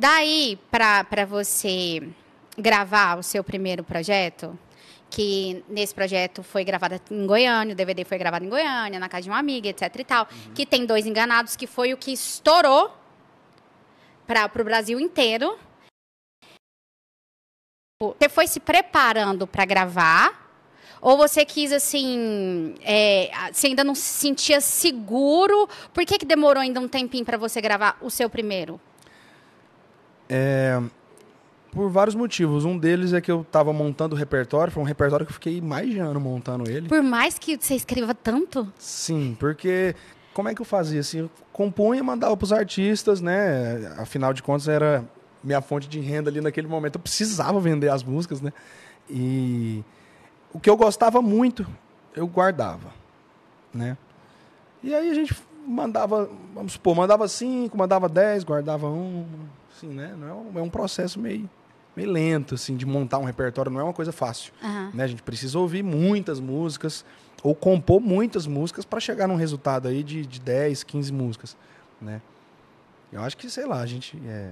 Daí, para você gravar o seu primeiro projeto, que nesse projeto foi gravada em Goiânia, o DVD foi gravado em Goiânia, na casa de uma amiga, etc e tal, uhum. que tem dois enganados, que foi o que estourou para o Brasil inteiro. Você foi se preparando para gravar, ou você quis, assim, é, você ainda não se sentia seguro? Por que, que demorou ainda um tempinho para você gravar o seu primeiro? É, por vários motivos. Um deles é que eu estava montando o repertório, foi um repertório que eu fiquei mais de ano montando ele. Por mais que você escreva tanto? Sim, porque como é que eu fazia? Assim, eu compunha, mandava para os artistas, né? Afinal de contas, era minha fonte de renda ali naquele momento. Eu precisava vender as músicas, né? E o que eu gostava muito, eu guardava, né? E aí a gente mandava, vamos supor, mandava cinco, mandava dez, guardava um, assim, né? Não é um, é um processo meio, meio lento, assim, de montar um repertório, não é uma coisa fácil, uhum. né? A gente precisa ouvir muitas músicas ou compor muitas músicas para chegar num resultado aí de, de 10, 15 músicas, né? Eu acho que, sei lá, a gente... É...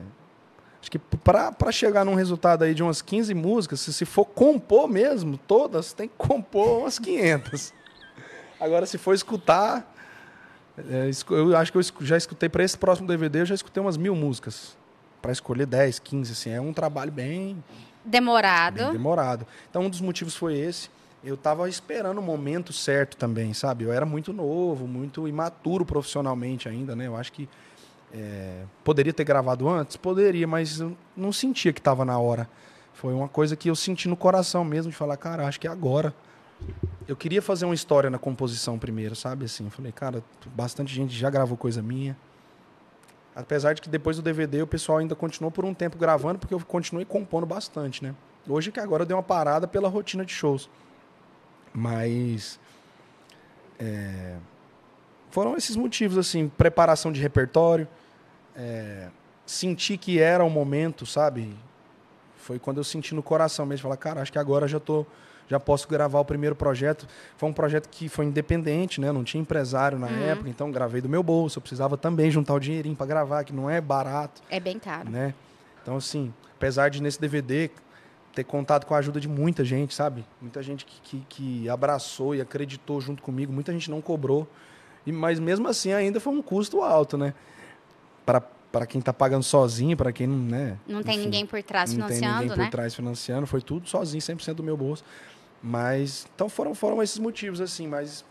Acho que para chegar num resultado aí de umas 15 músicas, se, se for compor mesmo, todas, tem que compor umas 500. Agora, se for escutar, é, eu acho que eu já escutei, para esse próximo DVD, eu já escutei umas mil músicas. Para escolher 10, 15, assim. É um trabalho bem. Demorado. Bem demorado. Então, um dos motivos foi esse. Eu estava esperando o momento certo também, sabe? Eu era muito novo, muito imaturo profissionalmente ainda, né? Eu acho que é, poderia ter gravado antes? Poderia, mas eu não sentia que estava na hora. Foi uma coisa que eu senti no coração mesmo, de falar, cara, acho que é agora eu queria fazer uma história na composição primeiro, sabe? Assim, eu falei, cara, bastante gente já gravou coisa minha. Apesar de que depois do DVD o pessoal ainda continuou por um tempo gravando, porque eu continuei compondo bastante, né? Hoje que agora eu dei uma parada pela rotina de shows. Mas. É, foram esses motivos, assim, preparação de repertório, é, que era o momento, sabe? Foi quando eu senti no coração mesmo, falar, cara, acho que agora já tô já posso gravar o primeiro projeto. Foi um projeto que foi independente, né? Não tinha empresário na uhum. época, então gravei do meu bolso. Eu precisava também juntar o dinheirinho para gravar, que não é barato. É bem caro. Né? Então, assim, apesar de nesse DVD ter contado com a ajuda de muita gente, sabe? Muita gente que, que, que abraçou e acreditou junto comigo, muita gente não cobrou. E, mas mesmo assim, ainda foi um custo alto, né? Para para quem está pagando sozinho, para quem não, né? Não tem Enfim, ninguém por trás financiando, né? Não tem ninguém por né? trás financiando, foi tudo sozinho, 100% do meu bolso. Mas, então foram, foram esses motivos, assim, mas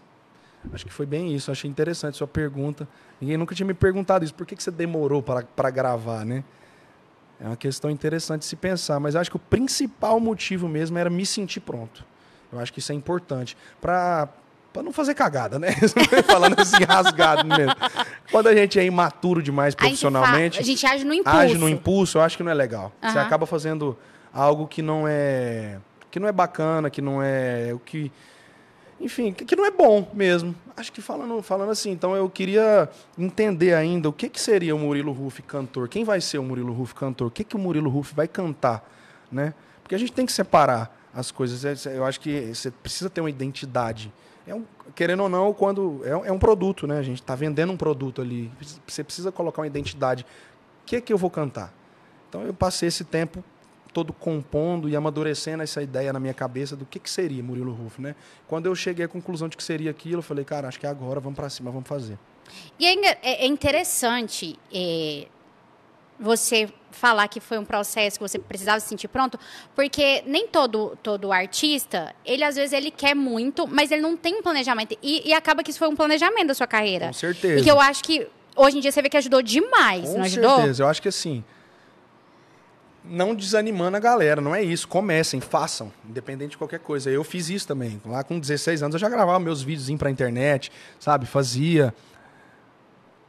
acho que foi bem isso. Achei interessante sua pergunta. Ninguém nunca tinha me perguntado isso. Por que, que você demorou para gravar, né? É uma questão interessante de se pensar, mas acho que o principal motivo mesmo era me sentir pronto. Eu acho que isso é importante. Para para não fazer cagada, né? Falando assim, rasgado mesmo. Quando a gente é imaturo demais profissionalmente. A gente, a gente age no impulso. Age no impulso, eu acho que não é legal. Uhum. Você acaba fazendo algo que não é que não é bacana, que não é o que. Enfim, que não é bom mesmo. Acho que falando, falando assim, então eu queria entender ainda o que, que seria o Murilo Ruff cantor. Quem vai ser o Murilo Ruff cantor? O que, que o Murilo Ruff vai cantar? Né? Porque a gente tem que separar as coisas. É, é, eu acho que você precisa ter uma identidade. É um, querendo ou não, quando é, é um produto, né? A gente está vendendo um produto ali. Você precisa colocar uma identidade. O que que eu vou cantar? Então eu passei esse tempo todo compondo e amadurecendo essa ideia na minha cabeça do que, que seria Murilo Rufo, né? Quando eu cheguei à conclusão de que seria aquilo, eu falei, cara, acho que é agora, vamos para cima, vamos fazer. E é, é, é, interessante é, você falar que foi um processo que você precisava se sentir pronto, porque nem todo todo artista, ele às vezes ele quer muito, mas ele não tem um planejamento e, e acaba que isso foi um planejamento da sua carreira. Com certeza. E que eu acho que hoje em dia você vê que ajudou demais, Com não ajudou? Com certeza. Eu acho que assim, não desanimando a galera, não é isso. Comecem, façam, independente de qualquer coisa. Eu fiz isso também. Lá com 16 anos eu já gravava meus vídeos para a internet, sabe? Fazia.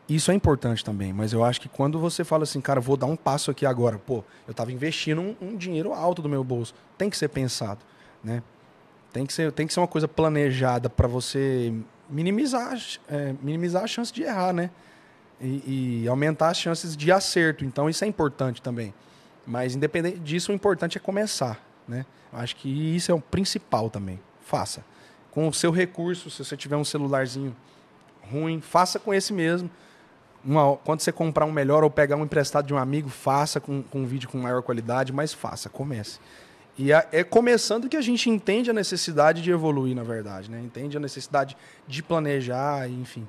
Isso é importante também, mas eu acho que quando você fala assim, cara, vou dar um passo aqui agora, pô, eu estava investindo um, um, dinheiro alto do meu bolso. Tem que ser pensado, né? Tem que ser, tem que ser uma coisa planejada para você minimizar, é, minimizar a chance de errar, né? E, e aumentar as chances de acerto. Então isso é importante também. Mas independente disso, o importante é começar, né? Acho que isso é o principal também. Faça. Com o seu recurso, se você tiver um celularzinho ruim, faça com esse mesmo. Uma, quando você comprar um melhor ou pegar um emprestado de um amigo, faça com, com um vídeo com maior qualidade, mas faça, comece. E a, é começando que a gente entende a necessidade de evoluir, na verdade, né? Entende a necessidade de planejar, enfim.